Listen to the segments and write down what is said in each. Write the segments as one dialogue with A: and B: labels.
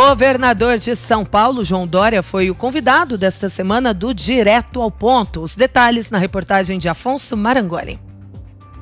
A: Governador de São Paulo, João Dória, foi o convidado desta semana do Direto ao Ponto. Os detalhes na reportagem de Afonso Marangoni.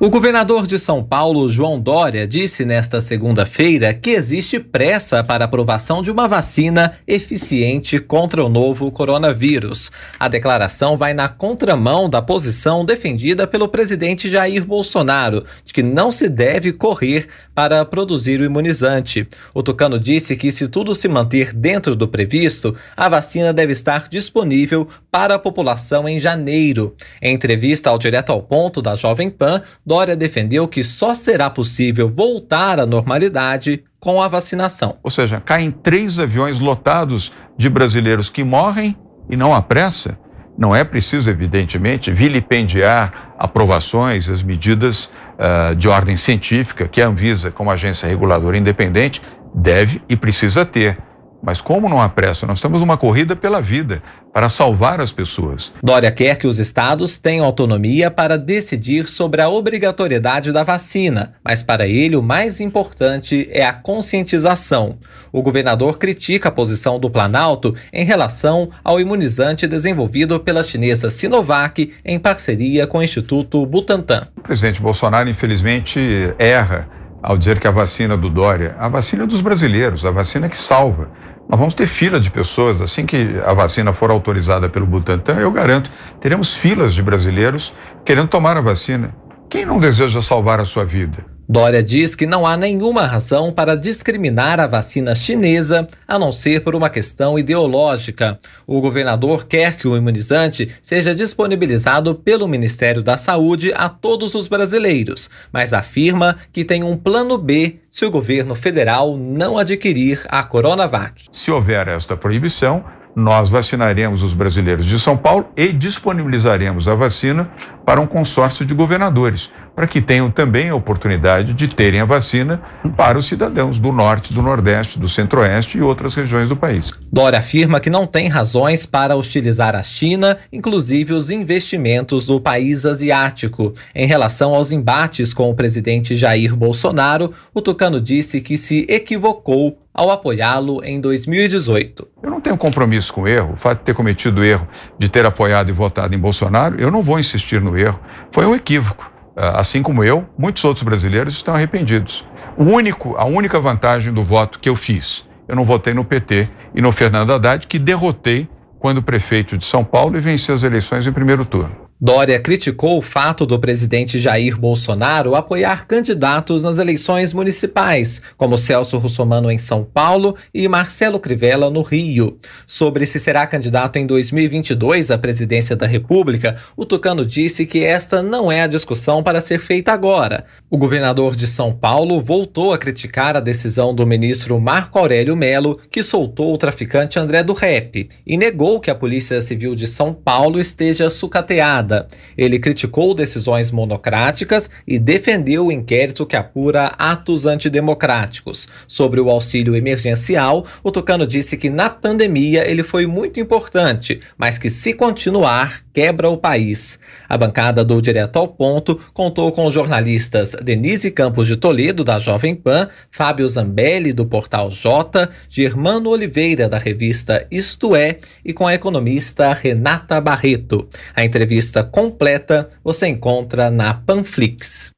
A: O governador de São Paulo, João Dória, disse nesta segunda-feira que existe pressa para aprovação de uma vacina eficiente contra o novo coronavírus. A declaração vai na contramão da posição defendida pelo presidente Jair Bolsonaro, de que não se deve correr para produzir o imunizante. O Tucano disse que, se tudo se manter dentro do previsto, a vacina deve estar disponível para a população em janeiro. Em entrevista ao Direto ao Ponto da Jovem Pan, Dória defendeu que só será possível voltar à normalidade com a vacinação.
B: Ou seja, caem três aviões lotados de brasileiros que morrem e não há pressa. Não é preciso, evidentemente, vilipendiar aprovações, as medidas uh, de ordem científica que a Anvisa, como agência reguladora independente, deve e precisa ter. Mas como não há pressa? Nós estamos numa corrida pela vida, para salvar
A: as pessoas. Dória quer que os estados tenham autonomia para decidir sobre a obrigatoriedade da vacina, mas para ele o mais importante é a conscientização. O governador critica a posição do Planalto em relação ao imunizante desenvolvido pela chinesa Sinovac em parceria com o Instituto Butantan. O presidente
B: Bolsonaro, infelizmente, erra ao dizer que a vacina do Dória, a vacina dos brasileiros, a vacina que salva nós vamos ter fila de pessoas assim que a vacina for autorizada pelo Butantan, eu garanto, teremos filas de brasileiros querendo tomar a vacina. Quem não deseja
A: salvar a sua vida? Dória diz que não há nenhuma razão para discriminar a vacina chinesa, a não ser por uma questão ideológica. O governador quer que o imunizante seja disponibilizado pelo Ministério da Saúde a todos os brasileiros, mas afirma que tem um plano B se o governo federal não adquirir a Coronavac. Se houver esta proibição, nós vacinaremos os brasileiros de
B: São Paulo e disponibilizaremos a vacina para um consórcio de governadores para que tenham também a oportunidade de terem a vacina para os cidadãos do norte, do nordeste,
A: do centro-oeste e outras regiões do país. Dória afirma que não tem razões para hostilizar a China, inclusive os investimentos do país asiático. Em relação aos embates com o presidente Jair Bolsonaro, o Tucano disse que se equivocou ao apoiá-lo em 2018. Eu não tenho compromisso com o erro. O fato de ter cometido o erro
B: de ter apoiado e votado em Bolsonaro, eu não vou insistir no erro. Foi um equívoco. Ah, assim como eu, muitos outros brasileiros estão arrependidos. O único, a única vantagem do voto que eu fiz, eu não votei no PT e no Fernando Haddad, que derrotei quando prefeito de São Paulo
A: e venceu as eleições em primeiro turno. Dória criticou o fato do presidente Jair Bolsonaro apoiar candidatos nas eleições municipais, como Celso Russomano em São Paulo e Marcelo Crivella no Rio. Sobre se será candidato em 2022 à presidência da República, o Tucano disse que esta não é a discussão para ser feita agora. O governador de São Paulo voltou a criticar a decisão do ministro Marco Aurélio Melo, que soltou o traficante André do Rep, e negou que a Polícia Civil de São Paulo esteja sucateada. Ele criticou decisões monocráticas e defendeu o inquérito que apura atos antidemocráticos. Sobre o auxílio emergencial, o Tucano disse que na pandemia ele foi muito importante, mas que se continuar, quebra o país. A bancada do Direto ao Ponto contou com os jornalistas Denise Campos de Toledo, da Jovem Pan, Fábio Zambelli, do Portal J, Germano Oliveira, da revista Isto É, e com a economista Renata Barreto. A entrevista lista completa você encontra na Panflix.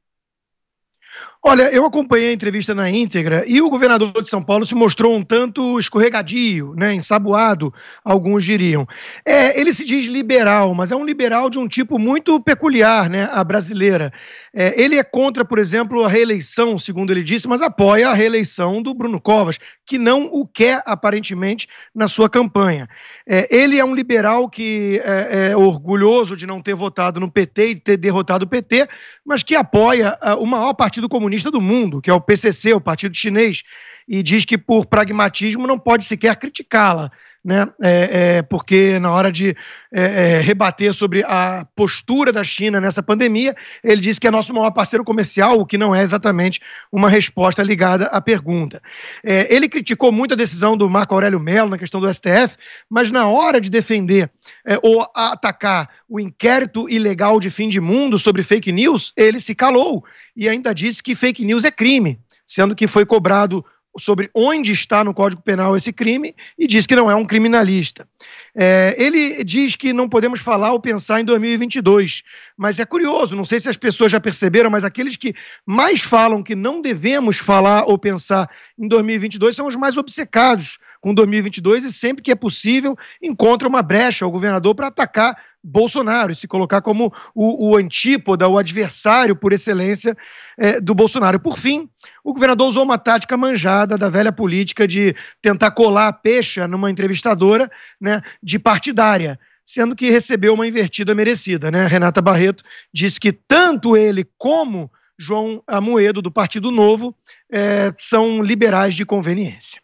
C: Olha, eu acompanhei a entrevista na íntegra e o governador de São Paulo se mostrou um tanto escorregadio, né, ensaboado, alguns diriam. É, ele se diz liberal, mas é um liberal de um tipo muito peculiar, né, a brasileira. É, ele é contra, por exemplo, a reeleição, segundo ele disse, mas apoia a reeleição do Bruno Covas, que não o quer aparentemente na sua campanha. É, ele é um liberal que é, é orgulhoso de não ter votado no PT e ter derrotado o PT, mas que apoia ah, o maior partido comunista comunista do mundo, que é o PCC, o Partido Chinês, e diz que por pragmatismo não pode sequer criticá-la né? É, é, porque na hora de é, é, rebater sobre a postura da China nessa pandemia, ele disse que é nosso maior parceiro comercial, o que não é exatamente uma resposta ligada à pergunta. É, ele criticou muito a decisão do Marco Aurélio Mello na questão do STF, mas na hora de defender é, ou atacar o inquérito ilegal de fim de mundo sobre fake news, ele se calou e ainda disse que fake news é crime, sendo que foi cobrado sobre onde está no Código Penal esse crime e diz que não é um criminalista. É, ele diz que não podemos falar ou pensar em 2022, mas é curioso, não sei se as pessoas já perceberam, mas aqueles que mais falam que não devemos falar ou pensar em 2022 são os mais obcecados com 2022 e sempre que é possível encontra uma brecha o governador para atacar Bolsonaro, se colocar como o, o antípoda, o adversário por excelência é, do Bolsonaro. Por fim, o governador usou uma tática manjada da velha política de tentar colar a pecha numa entrevistadora né, de partidária sendo que recebeu uma invertida merecida. Né? Renata Barreto disse que tanto ele como João Amoedo, do Partido Novo, é, são liberais de conveniência.